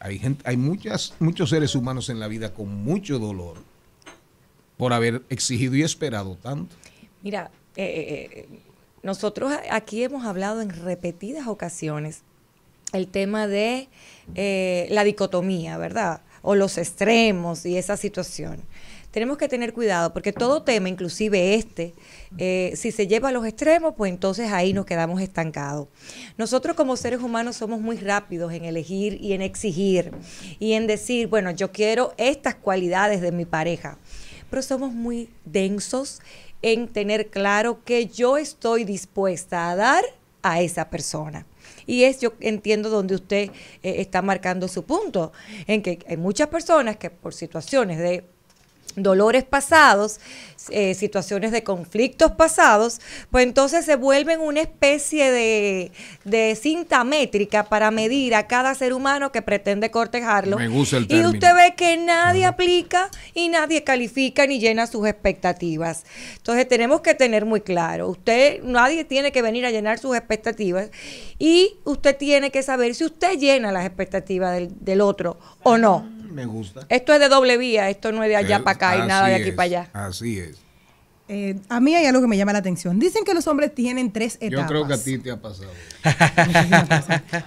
Hay, gente, hay muchas, muchos seres humanos en la vida con mucho dolor por haber exigido y esperado tanto. Mira, eh, eh, eh, nosotros aquí hemos hablado en repetidas ocasiones el tema de la dicotomía, ¿verdad? O los extremos y esa situación tenemos que tener cuidado porque todo tema, inclusive este, eh, si se lleva a los extremos, pues entonces ahí nos quedamos estancados. Nosotros como seres humanos somos muy rápidos en elegir y en exigir y en decir, bueno, yo quiero estas cualidades de mi pareja, pero somos muy densos en tener claro que yo estoy dispuesta a dar a esa persona. Y es, yo entiendo donde usted eh, está marcando su punto, en que hay muchas personas que por situaciones de dolores pasados, eh, situaciones de conflictos pasados, pues entonces se vuelven una especie de, cinta métrica para medir a cada ser humano que pretende cortejarlo. Me gusta el término. Y usted ve que nadie aplica y nadie califica ni llena sus expectativas. Entonces tenemos que tener muy claro, usted, nadie tiene que venir a llenar sus expectativas y usted tiene que saber si usted llena las expectativas del, del otro o no me gusta. Esto es de doble vía, esto no es de allá eh, para acá y nada de aquí para allá. Así es. Eh, a mí hay algo que me llama la atención. Dicen que los hombres tienen tres etapas. Yo creo que a ti te ha pasado.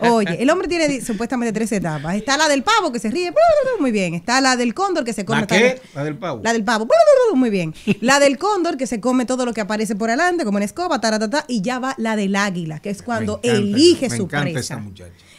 Oye, el hombre tiene supuestamente tres etapas. Está la del pavo que se ríe, muy bien. Está la del cóndor que se come. ¿La qué? La del pavo. La del pavo, muy bien. La del cóndor que se come todo lo que aparece por adelante, como en escoba, taratata, y ya va la del águila, que es cuando elige su presa.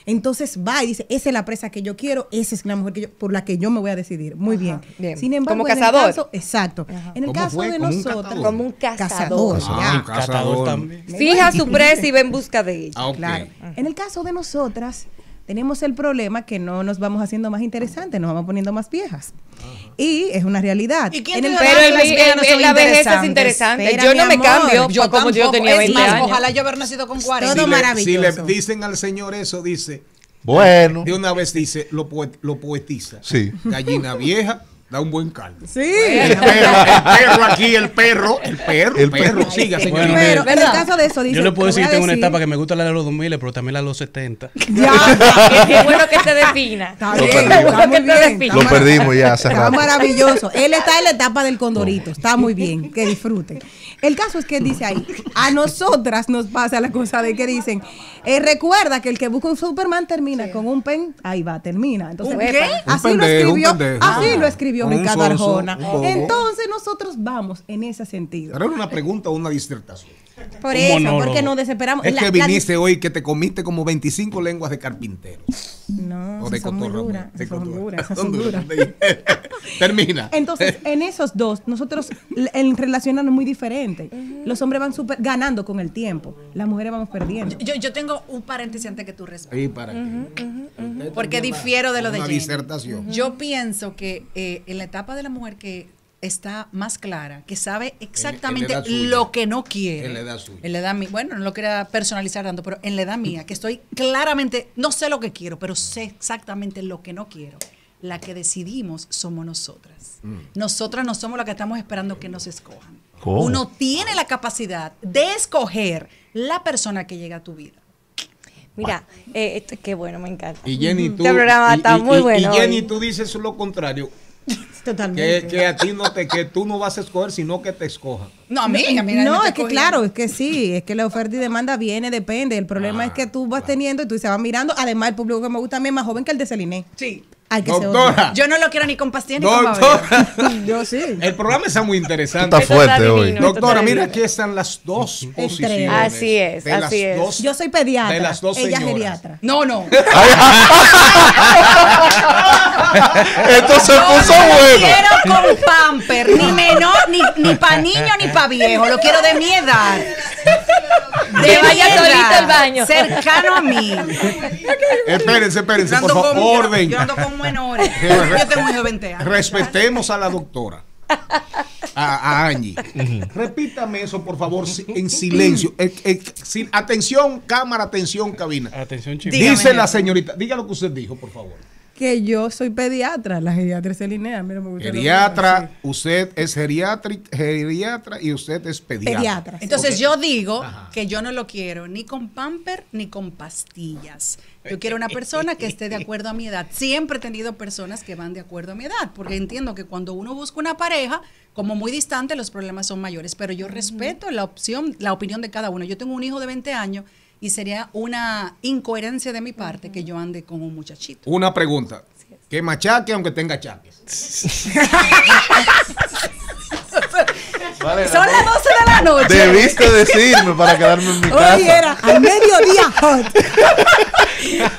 Entonces va y dice, esa es la presa que yo quiero, esa es la mujer que yo, por la que yo me voy a decidir. Muy bien. Sin embargo, como cazador. exacto. En el caso de nosotras Como un cazador. cazador también. Fija su presa y va en busca de ella. Ah, claro. En el caso de nosotras, tenemos el problema que no nos vamos haciendo más interesantes, nos vamos poniendo más viejas. Ah. Y es una realidad. ¿Y en el pero en, en, en la es interesante. yo no me cambio yo como yo tenía 20 años. Ojalá yo haber nacido con 40. Todo si maravilloso. Le, si le dicen al señor eso, dice. Bueno. De una vez dice, lo, poet, lo poetiza. Sí. Gallina vieja da un buen caldo. Sí. El perro, el perro aquí, el perro, el perro, el perro, siga, señor. pero, en el caso de eso, dice, Yo le puedo decir que tengo una etapa que me gusta la de los 2000, pero también la de los 70. Ya, qué bueno que se defina. Está bien, está muy bien. Lo perdimos ya, hace Está maravilloso. Él está en la etapa del condorito, está muy bien, que disfruten. El caso es que dice ahí, a nosotras nos pasa la cosa de que dicen, eh, recuerda que el que busca un Superman termina con un pen, ahí va, termina. Entonces, Así, lo escribió, así lo escribió Ricardo Arjona. Entonces nosotros vamos en ese sentido. Era una pregunta o una disertación. Por eso, porque nos desesperamos. Es que viniste hoy que te comiste como 25 lenguas de carpintero. No, son duras, son duras, son duras. Termina. Entonces, en esos dos, nosotros en relacionarnos muy diferente. Los hombres van ganando con el tiempo, las mujeres vamos perdiendo. Yo, yo tengo un paréntesis antes que tú respondas. para Porque difiero de lo de Jenny. Yo pienso que eh, en la etapa de la mujer que está más clara, que sabe exactamente lo que no quiere. En la edad suya. En la edad mía. Bueno, no lo quería personalizar tanto, pero en la edad mía, que estoy claramente, no sé lo que quiero, pero sé exactamente lo que no quiero. La que decidimos somos nosotras. Mm. Nosotras no somos las que estamos esperando que nos escojan. Uno tiene la capacidad de escoger la persona que llega a tu vida. Mira, eh, es qué bueno, me encanta. Y Jenny, tú, este programa y, está y, muy y, bueno. Y Jenny, hoy. tú dices lo contrario. Totalmente. Que, a ti no te, que tú no vas a escoger, sino que te escoja No, mira, no, es que claro, es que sí, es que la oferta y demanda viene, depende. El problema es que ah, tú vas teniendo y tú se vas mirando. Además, el público que me gusta a mí es más joven que el de Celine. Sí. Hay Doctora. Yo no lo quiero ni con ni Yo sí. El programa está muy interesante. Está fuerte Doctora, mira aquí están las dos posiciones. Así es, así es. Yo soy pediatra. Ella es geriatra. No, no. Esto se puso bueno bueno. Lo quiero con pamper, ni menor, ni, ni pa' niño, ni para viejo. Lo quiero de mi edad. De vaya solito al baño. Cercano a mí. Espérense, espérense, por favor, orden. Yo ando con menores. Yo tengo un hijo de 20 años. Respetemos a la doctora. A, a, Angie. Repítame eso, por favor, en silencio. Eh, eh, atención, cámara, atención, cabina. Atención, chico. Dice la señorita, diga lo que usted dijo, por favor que yo soy pediatra, la geriatra se linea. Mira, geriatra, usted es geriatra y usted es pediatra. Entonces yo digo que yo no lo quiero ni con pamper ni con pastillas. Yo quiero una persona que esté de acuerdo a mi edad. Siempre he tenido personas que van de acuerdo a mi edad, porque entiendo que cuando uno busca una pareja, como muy distante, los problemas son mayores. Pero yo respeto la opción, la opinión de cada uno. Yo tengo un hijo de 20 años y sería una incoherencia de mi parte que yo ande con un muchachito. Una pregunta. Que machaque aunque tenga chaques. Son las 12 de la noche. Debiste decirme para quedarme en mi casa. Oye, era al mediodía hot.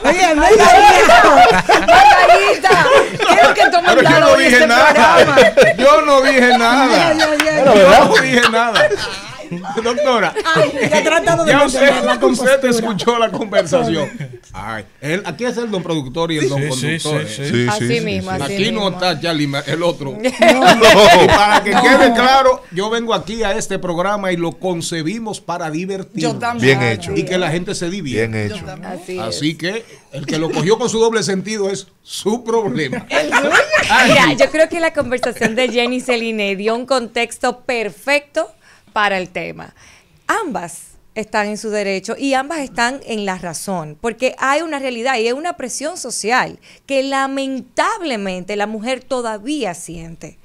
Oye, al mediodía hot. Margarita, quiero que tomen Pero este yo no dije nada. Yo no dije nada. yo no dije nada. Doctora, ya, tratado de usted, la escuchó la conversación. aquí es el don productor y el don conductor. Sí, eh. así mismo, Aquí no está Charlie, el otro. para que quede claro, yo vengo aquí a este programa y lo concebimos para divertir. hecho. Y que la gente se divierta. Bien hecho. Así, que el que lo cogió con su doble sentido es su problema. Mira, yo creo que la conversación de Jenny Celine dio un contexto perfecto para el tema. Ambas están en su derecho y ambas están en la razón, porque hay una realidad y es una presión social que lamentablemente la mujer todavía siente.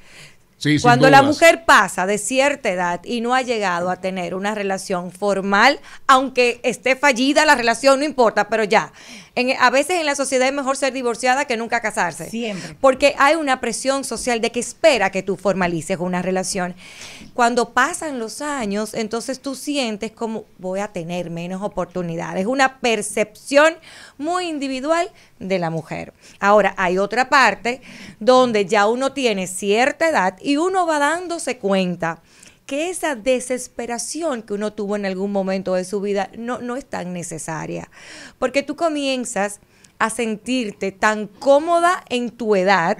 Cuando la mujer pasa de cierta edad y no ha llegado a tener una relación formal, aunque esté fallida la relación, no importa, pero ya. a veces en la sociedad es mejor ser divorciada que nunca casarse. Siempre. Porque hay una presión social de que espera que tú formalices una relación. Cuando pasan los años, entonces tú sientes como voy a tener menos oportunidades. Una percepción muy individual de la mujer. Ahora, hay otra parte donde ya uno tiene cierta edad y uno va dándose cuenta que esa desesperación que uno tuvo en algún momento de su vida no, no es tan necesaria, porque tú comienzas a sentirte tan cómoda en tu edad,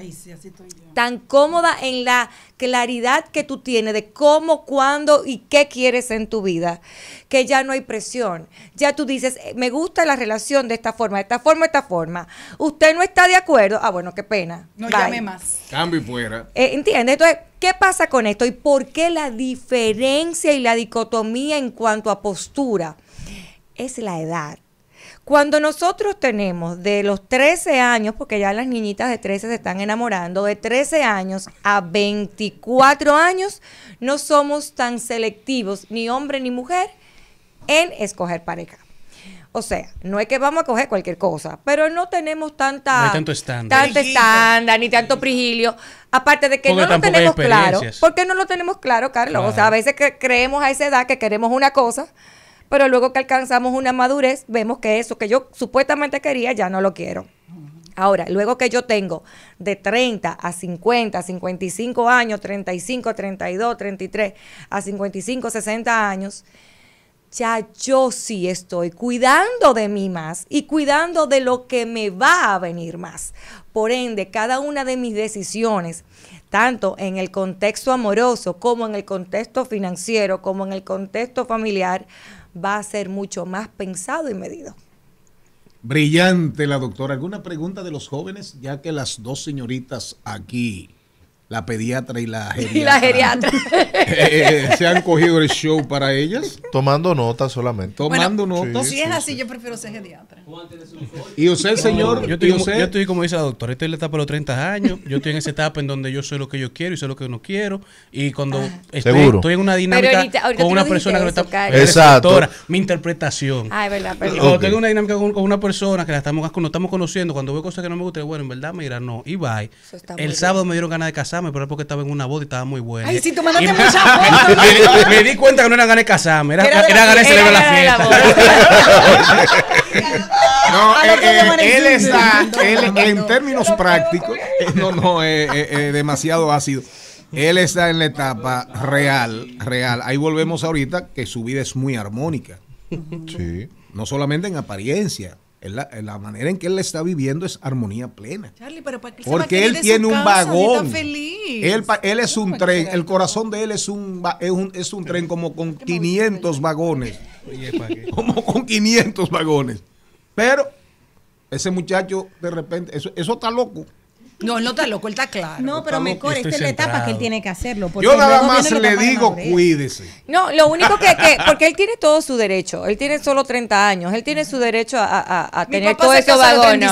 tan cómoda en la claridad que tú tienes de cómo, cuándo y qué quieres en tu vida, que ya no hay presión. Ya tú dices, eh, me gusta la relación de esta forma, de esta forma, de esta forma. Usted no está de acuerdo. Ah, bueno, qué pena. No llame más. Cambio fuera. Eh, ¿Entiendes? Entonces, ¿qué pasa con esto? ¿Y por qué la diferencia y la dicotomía en cuanto a postura? Es la edad cuando nosotros tenemos de los 13 años, porque ya las niñitas de 13 se están enamorando, de 13 años a 24 años, no somos tan selectivos, ni hombre ni mujer, en escoger pareja. O sea, no es que vamos a coger cualquier cosa, pero no tenemos tanta. tanto estándar. ni tanto prigilio. Aparte de que no lo tenemos claro. ¿Por qué no lo tenemos claro, Carlos? O sea, a veces creemos a esa edad que queremos una cosa pero luego que alcanzamos una madurez, vemos que eso que yo supuestamente quería ya no lo quiero. Ahora, luego que yo tengo de 30 a 50, 55 años, 35, 32, 33, a 55, 60 años, ya yo sí estoy cuidando de mí más y cuidando de lo que me va a venir más. Por ende, cada una de mis decisiones, tanto en el contexto amoroso como en el contexto financiero, como en el contexto familiar, va a ser mucho más pensado y medido. Brillante la doctora. ¿Alguna pregunta de los jóvenes? Ya que las dos señoritas aquí la pediatra y la geriatra, eh, se han cogido el show para ellas. Tomando notas solamente. Tomando notas. si es así, yo prefiero ser geriatra. Y usted, señor. Yo estoy, como dice la doctora, estoy en la etapa de los 30 años. Yo estoy en esa etapa en donde yo soy lo que yo quiero y sé lo que no quiero. Y cuando estoy, en una dinámica con una persona que no está. Exacto. mi interpretación. Cuando tengo una dinámica con, una persona que la estamos, estamos conociendo, cuando veo cosas que no me gustan, bueno, en verdad, me dirán, no. Y bye. El sábado me dieron ganas de casar pero era porque estaba en una boda y estaba muy buena. Ay, sí, me, di cuenta que no era gané casarme, era, era, era gané celebrar la fiesta. no, eh, eh, él está, él, en términos prácticos, no, no, es eh, demasiado ácido. Él está en la etapa real, real. Ahí volvemos ahorita que su vida es muy armónica. Sí. No solamente en apariencia, eh, la, manera en que él está viviendo es armonía plena. Porque él tiene un vagón. Él, él es un tren, el corazón de él es un, es un, tren como con 500 vagones. como con 500 vagones. Pero ese muchacho de repente, eso, eso está loco. No, no está loco, él está claro. No, pero mejor, esta es la etapa que él tiene que hacerlo. Yo nada más le digo, cuídese. No, lo único que, porque él tiene todo su derecho, él tiene solo 30 años, él tiene su derecho a, tener todo esos vagones.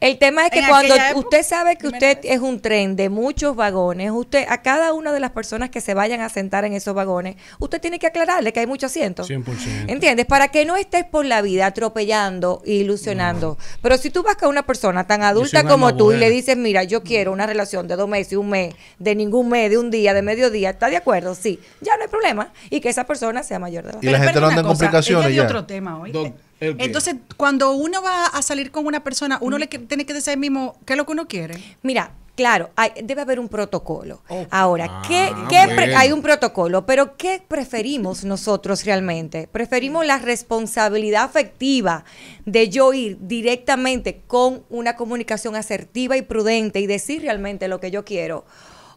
El tema es que cuando usted sabe que usted es un tren de muchos vagones, usted a cada una de las personas que se vayan a sentar en esos vagones, usted tiene que aclararle que hay mucho asiento. 100%. ¿Entiendes? Para que no estés por la vida atropellando e ilusionando. Pero si tú vas con una persona tan adulta como tú y le dices, mira, yo quiero una relación de dos meses, un mes, de ningún mes, de un día, de mediodía, ¿está de acuerdo? Sí, ya no hay problema. Y que esa persona sea mayor de edad. Y la gente no anda complicaciones. otro tema Entonces, cuando uno va a salir con una persona, uno mm. le tiene que decir mismo qué es lo que uno quiere. Mira, Claro, hay, debe haber un protocolo. Oh. Ahora, ah, ¿qué, hay un protocolo, pero ¿qué preferimos nosotros realmente? Preferimos la responsabilidad afectiva de yo ir directamente con una comunicación asertiva y prudente y decir realmente lo que yo quiero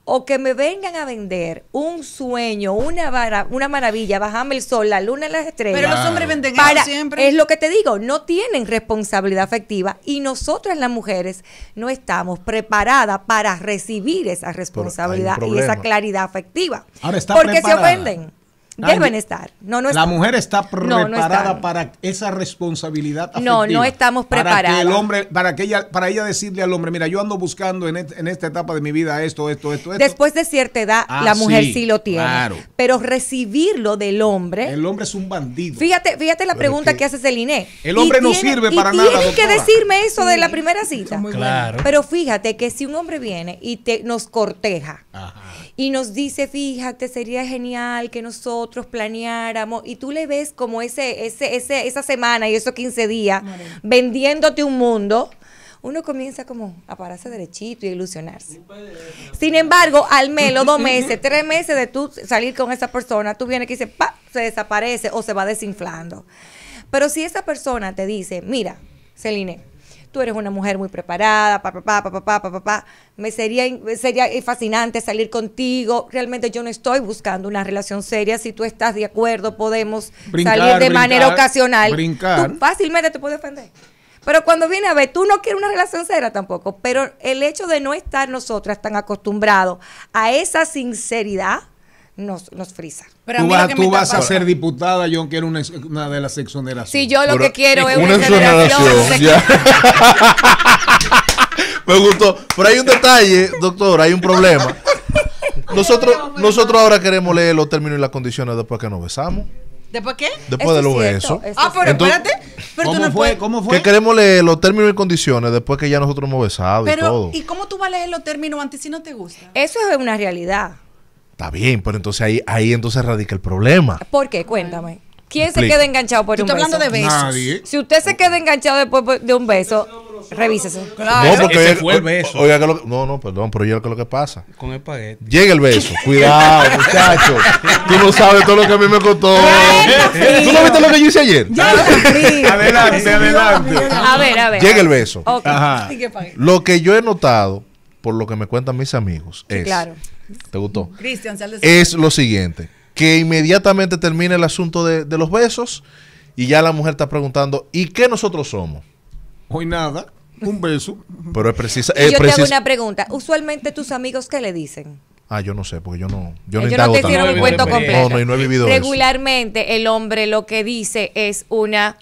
o que me vengan a vender un sueño, una vara, una maravilla, bajame el sol, la luna y las estrellas. Pero los hombres venden siempre. Es lo que te digo, no tienen responsabilidad afectiva y nosotras las mujeres no estamos preparadas para recibir esa responsabilidad y esa claridad afectiva. Ahora porque se ofenden. Deben estar. No, no la mujer está preparada para esa responsabilidad. Afectiva, no, no estamos preparados. Para el hombre, para que ella, para ella decirle al hombre, mira, yo ando buscando en, esta etapa de mi vida esto, esto, esto, Después de cierta edad, ah, la mujer sí, lo tiene. Pero recibirlo del hombre. El hombre es un bandido. Fíjate, fíjate la pregunta que, hace Celine. El hombre no sirve para nada. Tienen que decirme eso de la primera cita. Pero fíjate que si un hombre viene y te, nos corteja y nos dice, fíjate, sería genial que nosotros planeáramos y tú le ves como ese, ese, esa semana y esos 15 días vendiéndote un mundo, uno comienza como a pararse derechito y ilusionarse. Sin embargo, al menos dos meses, tres meses de tú salir con esa persona, tú vienes que dice pa, se desaparece o se va desinflando. Pero si esa persona te dice, mira, Celine, tú eres una mujer muy preparada, papá, papá, papá, me sería, sería fascinante salir contigo, realmente yo no estoy buscando una relación seria, si tú estás de acuerdo podemos salir de manera ocasional, brincar. fácilmente te puedes ofender. Pero cuando viene a ver, tú no quieres una relación seria tampoco, pero el hecho de no estar nosotras tan acostumbrados a esa sinceridad, nos, nos frisa. Pero tú, vas, a ser diputada, yo quiero una, una de las exoneraciones. si yo lo que quiero es una, exoneración. Me gustó. Pero hay un detalle, doctor, hay un problema. Nosotros, nosotros ahora queremos leer los términos y las condiciones después que nos besamos. ¿Después qué? Después de los besos. Ah, pero espérate. ¿cómo, fue, Que queremos leer los términos y condiciones después que ya nosotros hemos besado y todo. ¿Y cómo tú vas a leer los términos antes si no te gusta? Eso es una realidad. Está bien, pero entonces ahí, ahí entonces radica el problema. ¿Por qué? Cuéntame. ¿Quién se queda enganchado por un beso? hablando de besos. Nadie. Si usted se queda enganchado después pues, de un beso, revísese. No, porque Ese fue el beso. no, no, perdón, pero yo que lo que pasa. Con el paquete. Llega el beso. Cuidado, muchachos. Tú no sabes todo lo que a mí me costó. ¿Eh? ¿Tú no viste lo que yo hice ayer? Adelante, adelante. A ver, a ver. Llega el beso. Ajá. Lo que yo he notado por lo que me cuentan mis amigos, es, claro. ¿te gustó? Cristian, es lo siguiente, que inmediatamente termina el asunto de, los besos y ya la mujer está preguntando, ¿y qué nosotros somos? Hoy nada. Un beso. Pero es precisa. yo te hago una pregunta. Usualmente tus amigos, ¿qué le dicen? Ah, yo no sé, porque yo no. Yo, no, te No, no, he vivido Regularmente, el hombre lo que dice es una.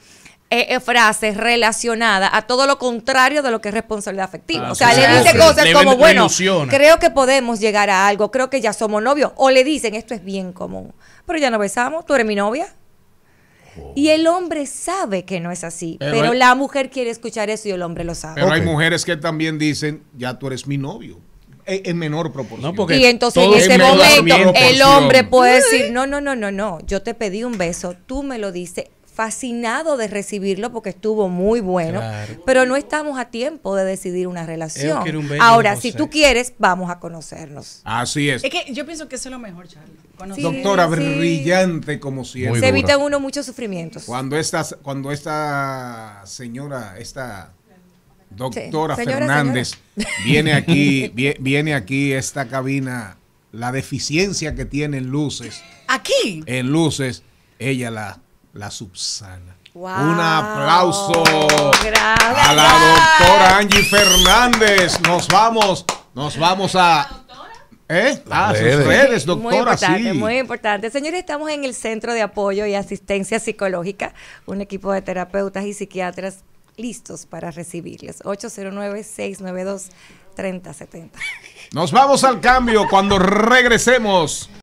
Eh, eh, frases relacionadas a todo lo contrario de lo que es responsabilidad afectiva. Ah, o sea, le dice cosas como, bueno, creo que podemos llegar a algo, creo que ya somos novios. O le dicen, esto es bien común, pero ya no besamos, tú eres mi novia. Oh. Y el hombre sabe que no es así, pero, la mujer quiere escuchar eso y el hombre lo sabe. Pero hay mujeres que también dicen, ya tú eres mi novio e-, en menor proporción. y entonces en ese momento el hombre puede decir, no, no, no, no, no, yo te pedí un beso, tú me lo dices, fascinado de recibirlo porque estuvo muy bueno, pero no estamos a tiempo de decidir una relación. Ahora, si tú quieres, vamos a conocernos. Así es. Es que yo pienso que eso es lo mejor, Charlie. Doctora, brillante como siempre. Se evitan uno muchos sufrimientos. Cuando esta, cuando esta señora, esta doctora Fernández viene aquí, viene aquí esta cabina, la deficiencia que tiene en luces. Aquí. En luces, ella la la subsana. Un aplauso a la doctora Angie Fernández. Nos vamos, nos vamos a... ¿Eh? Ah, doctora. Muy importante, sí. muy importante. Señores, estamos en el Centro de Apoyo y Asistencia Psicológica, un equipo de terapeutas y psiquiatras listos para recibirles. 809-692-3070. Nos vamos al cambio cuando regresemos.